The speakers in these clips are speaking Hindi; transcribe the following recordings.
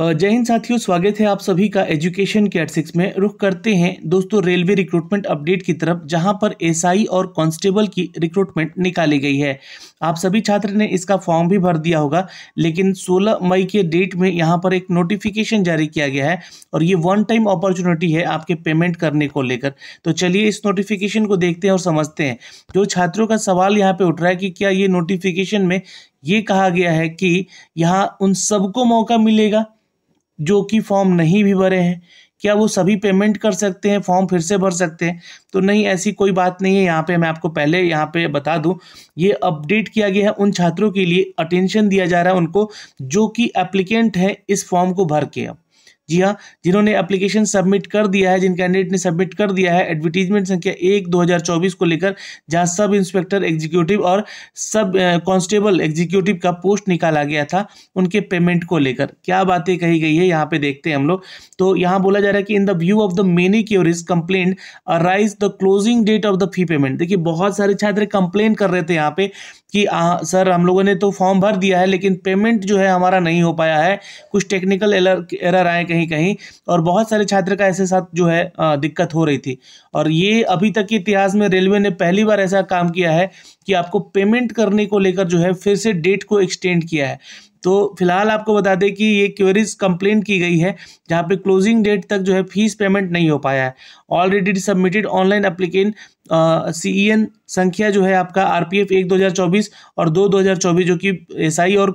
जय हिंद साथियों स्वागत है आप सभी का एजुकेशन के एट सिक्स में रुख करते हैं दोस्तों रेलवे रिक्रूटमेंट अपडेट की तरफ जहां पर एसआई और कांस्टेबल की रिक्रूटमेंट निकाली गई है आप सभी छात्र ने इसका फॉर्म भी भर दिया होगा लेकिन 16 मई के डेट में यहां पर एक नोटिफिकेशन जारी किया गया है और ये वन टाइम अपॉर्चुनिटी है आपके पेमेंट करने को लेकर तो चलिए इस नोटिफिकेशन को देखते हैं और समझते हैं जो छात्रों का सवाल यहाँ पर उठ रहा है कि क्या ये नोटिफिकेशन में ये कहा गया है कि यहाँ उन सबको मौका मिलेगा जो कि फॉर्म नहीं भी भरे हैं क्या वो सभी पेमेंट कर सकते हैं फॉर्म फिर से भर सकते हैं तो नहीं ऐसी कोई बात नहीं है यहाँ पे मैं आपको पहले यहाँ पे बता दूँ ये अपडेट किया गया है उन छात्रों के लिए अटेंशन दिया जा रहा है उनको जो कि एप्लीकेंट हैं इस फॉर्म को भर के अब जी हाँ जिन्होंने एप्लीकेशन सबमिट कर दिया है जिन कैंडिडेट ने सबमिट कर दिया है एडवर्टीजमेंट संख्या एक चौबीस को लेकर जहाँ सब इंस्पेक्टर एग्जीक्यूटिव और सब कांस्टेबल एग्जीक्यूटिव का पोस्ट निकाला गया था उनके पेमेंट को लेकर क्या बातें कही गई है यहाँ पे देखते हैं हम लोग तो यहाँ बोला जा रहा है कि in the view of the many queries complain arise the closing date of the fee payment देखिए बहुत सारे छात्र कंप्लेन कर रहे थे यहाँ पे कि आ, सर हम लोगों ने तो फॉर्म भर दिया है लेकिन पेमेंट जो है हमारा नहीं हो पाया है कुछ टेक्निकल एरर एरर आए कहीं कहीं कहीं और बहुत सारे छात्र का ऐसे साथ जो है दिक्कत हो रही थी और ये अभी तक के इतिहास में रेलवे ने पहली बार ऐसा काम किया है कि आपको पेमेंट करने को लेकर जो है फिर से डेट को एक्सटेंड किया है तो फिलहाल आपको बता दें कि ये क्वेरीज कंप्लेंट की गई है जहाँ पे क्लोजिंग डेट तक जो है फीस पेमेंट नहीं हो पाया है already submitted online applicant C E N संख्या जो है आपका आर पी एफ एक दो हज़ार चौबीस और दो दो हज़ार चौबीस जो कि एस आई और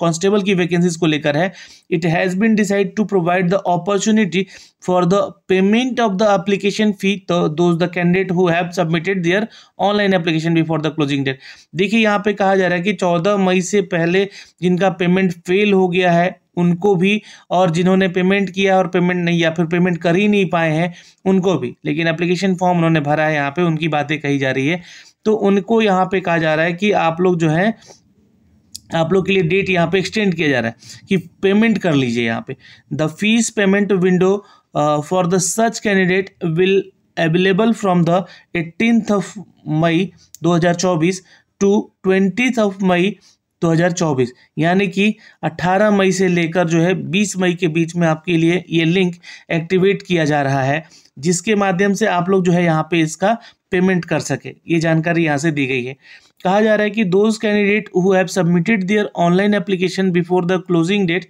कांस्टेबल की वैकेंसीज को लेकर है it has been decide to provide the opportunity for the payment of the application fee those the candidate who have submitted their online application before the closing date देखिए यहाँ पे कहा जा रहा है कि चौदह मई से पहले जिनका पेमेंट पेमेंट फेल हो गया है उनको भी और जिन्होंने पेमेंट किया और पेमेंट नहीं या फिर पेमेंट कर ही नहीं पाए हैं उनको भी लेकिन एप्लीकेशन फॉर्म उन्होंने भरा है यहाँ पे उनकी बातें कही जा रही है तो उनको यहाँ पे कहा जा रहा है कि आप लोग जो है आप लोग के लिए डेट यहाँ पे एक्सटेंड किया जा रहा है कि पेमेंट कर लीजिए यहाँ पे the fees payment window for the such candidate will available from the eighteenth of May to to twenty of May 2024 यानी कि 18 मई से लेकर जो है 20 मई के बीच में आपके लिए ये लिंक एक्टिवेट किया जा रहा है जिसके माध्यम से आप लोग जो है यहाँ पे इसका पेमेंट कर सके ये जानकारी यहाँ से दी गई है कहा जा रहा है कि those candidate who have submitted their online application before the closing date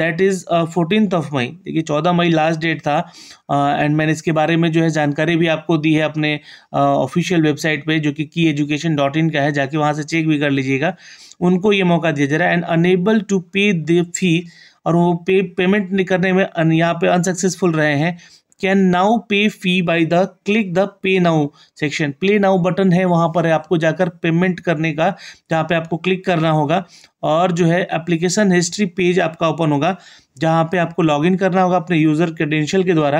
that is fourteen of May देखिए चौदह मई लास्ट डेट था एंड uh, मैंने इसके बारे में जो है जानकारी भी आपको दी है अपने ऑफिशियल uh, वेबसाइट पे जो कि की एजुकेशन डॉट इन का है जाके वहाँ से चेक भी कर लीजिएगा उनको ये मौका दिया जा रहा है and enable to pay the fee और वो पे पेमेंट करने में यहाँ पे अनसक्सेसफुल रहे हैं can now pay fee by the click the pay now section play now button है वहाँ पर है आपको जाकर पेमेंट करने का जहाँ पे आपको क्लिक करना होगा और जो है एप्लीकेशन हिस्ट्री पेज आपका ओपन होगा जहाँ पे आपको लॉगिन करना होगा अपने यूज़र क्रेडेंशियल के द्वारा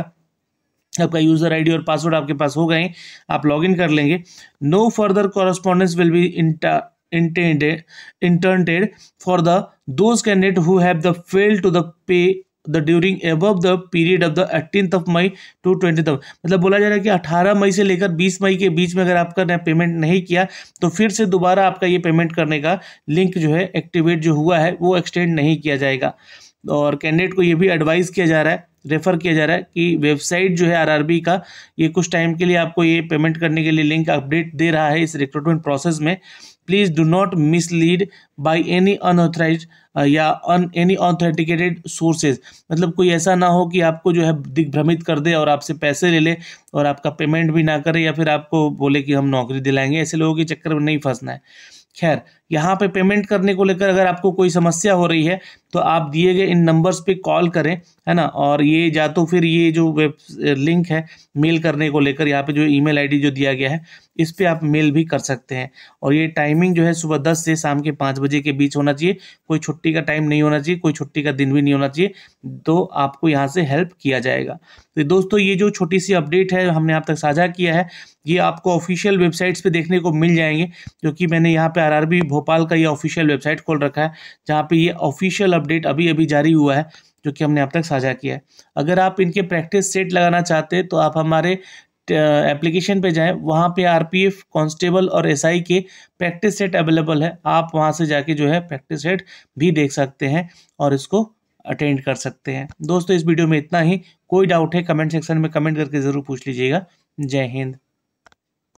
आपका यूज़र आईडी और पासवर्ड आपके पास हो गए आप लॉगिन कर लेंगे no further correspondence will be inter intended intended for the those candidate who have the fail to the pay the during above the period of the eighteen of May to twenty तक मतलब बोला जा रहा है कि अठारह मई से लेकर बीस मई के बीच में अगर आपका ने पेमेंट नहीं किया तो फिर से दोबारा आपका ये पेमेंट करने का लिंक जो है एक्टिवेट जो हुआ है वो एक्सटेंड नहीं किया जाएगा और कैंडिडेट को ये भी एडवाइस किया जा रहा है रेफ़र किया जा रहा है कि वेबसाइट जो है आरआरबी का ये कुछ टाइम के लिए आपको ये पेमेंट करने के लिए लिंक अपडेट दे रहा है इस रिक्रूटमेंट प्रोसेस में please do not mislead by any unauthorised या अन एनी ऑथेंटिकेटेड सोर्सेज मतलब कोई ऐसा ना हो कि आपको जो है दिग्भ्रमित कर दे और आपसे पैसे ले ले और आपका पेमेंट भी ना करे या फिर आपको बोले कि हम नौकरी दिलाएंगे ऐसे लोगों के चक्कर में नहीं फंसना है खैर यहाँ पे पेमेंट करने को लेकर अगर आपको कोई समस्या हो रही है तो आप दिए गए इन नंबर्स पे कॉल करें है ना और ये या तो फिर ये जो वेब लिंक है मेल करने को लेकर यहाँ पे जो ईमेल आईडी जो दिया गया है इस पर आप मेल भी कर सकते हैं और ये टाइमिंग जो है सुबह दस से शाम के पाँच बजे के बीच होना चाहिए कोई छुट्टी का टाइम नहीं होना चाहिए कोई छुट्टी का दिन भी नहीं होना चाहिए तो आपको यहाँ से हेल्प किया जाएगा तो दोस्तों ये जो छोटी सी अपडेट है हमने आप तक साझा किया है ये आपको ऑफिशियल वेबसाइट्स पर देखने को मिल जाएंगे जो मैंने यहाँ पर आर भोपाल का ये ऑफिशियल वेबसाइट खोल रखा है जहाँ पे ये ऑफिशियल अपडेट अभी अभी जारी हुआ है जो कि हमने अब तक साझा किया है अगर आप इनके प्रैक्टिस सेट लगाना चाहते हैं तो आप हमारे एप्लीकेशन पे जाएं वहाँ पे आरपीएफ कांस्टेबल और एसआई के प्रैक्टिस सेट अवेलेबल है आप वहाँ से जाके जो है प्रैक्टिस सेट भी देख सकते हैं और इसको अटेंड कर सकते हैं दोस्तों इस वीडियो में इतना ही कोई डाउट है कमेंट सेक्शन में कमेंट करके ज़रूर पूछ लीजिएगा जय हिंद